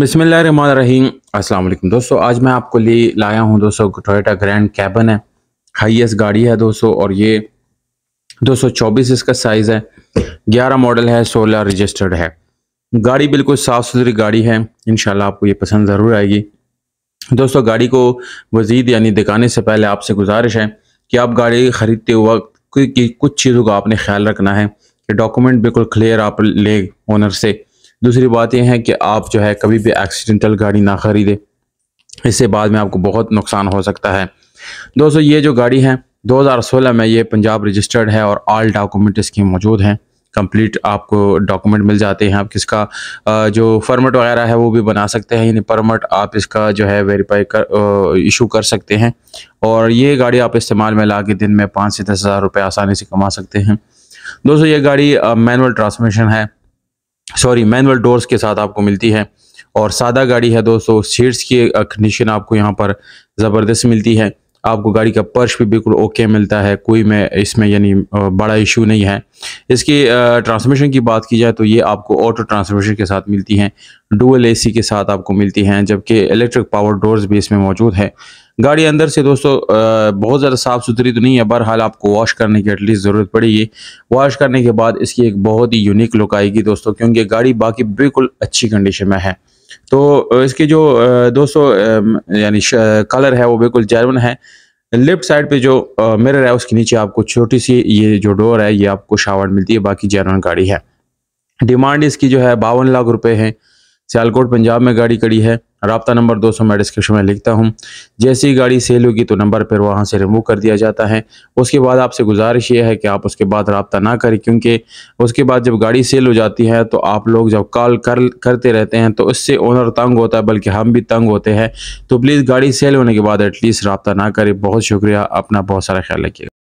अस्सलाम अल्लाम दोस्तों आज मैं आपको ले लाया हूँ दोस्तों टोयोटा ग्रैंड कैबन है हाईएस्ट गाड़ी है दोस्तों और ये 224 इसका साइज़ है 11 मॉडल है 16 रजिस्टर्ड है गाड़ी बिल्कुल साफ़ सुथरी गाड़ी है इन आपको ये पसंद ज़रूर आएगी दोस्तों गाड़ी को मज़ीद यानी दिखाने से पहले आपसे गुजारिश है कि आप गाड़ी ख़रीदते वक्त कुछ चीज़ों का आपने ख्याल रखना है कि डॉक्यूमेंट बिल्कुल क्लियर आप ले ओनर से दूसरी बात यह है कि आप जो है कभी भी एक्सीडेंटल गाड़ी ना ख़रीदें इससे बाद में आपको बहुत नुकसान हो सकता है दोस्तों ये जो गाड़ी है 2016 में ये पंजाब रजिस्टर्ड है और ऑल डॉक्यूमेंट इसके मौजूद हैं कंप्लीट आपको डॉक्यूमेंट मिल जाते हैं आप किसका जो फर्मट वगैरह है वो भी बना सकते हैं यानी परमट आप इसका जो है वेरीफाई कर इशू कर सकते हैं और ये गाड़ी आप इस्तेमाल में ला के दिन में पाँच से दस हज़ार रुपये आसानी से कमा सकते हैं दोस्तों ये गाड़ी मैनुअल ट्रांसमिशन है सॉरी मैनुअल डोर्स के साथ आपको मिलती है और सादा गाड़ी है दोस्तों सीट्स की कंडीशन आपको यहाँ पर ज़बरदस्त मिलती है आपको गाड़ी का पर्श भी बिल्कुल ओके मिलता है कोई में इसमें यानी बड़ा इशू नहीं है इसकी ट्रांसमिशन की बात की जाए तो ये आपको ऑटो ट्रांसमिशन के साथ मिलती हैं डुअल एसी के साथ आपको मिलती हैं जबकि इलेक्ट्रिक पावर डोर्स भी इसमें मौजूद है गाड़ी अंदर से दोस्तों बहुत ज़्यादा साफ़ सुथरी तो नहीं है बहरहाल आपको वॉश करने की एटलीस्ट ज़रूरत पड़ेगी वॉश करने के बाद इसकी एक बहुत ही यूनिक लुक आएगी दोस्तों क्योंकि गाड़ी बाकी बिल्कुल अच्छी कंडीशन में है तो इसके जो दोस्तों यानी कलर है वो बिल्कुल जर्मन है लेफ्ट साइड पे जो मिरर है उसके नीचे आपको छोटी सी ये जो डोर है ये आपको शावर मिलती है बाकी जर्मन गाड़ी है डिमांड इसकी जो है बावन लाख रुपए है सियालकोट पंजाब में गाड़ी खड़ी है रबता नंबर दो सौ मैं डिस्क्रिप्शन में लिखता हूँ जैसी गाड़ी सेल होगी तो नंबर पर वहाँ से रिमूव कर दिया जाता है उसके बाद आपसे गुजारिश ये है कि आप उसके बाद रबता ना करें क्योंकि उसके बाद जब गाड़ी सेल हो जाती है तो आप लोग जब कॉल कर करते रहते हैं तो उससे ओनर तंग होता है बल्कि हम भी तंग होते हैं तो प्लीज़ गाड़ी सेल होने के बाद एटलीस्ट रबता ना करें बहुत शुक्रिया अपना बहुत सारा ख्याल रखिएगा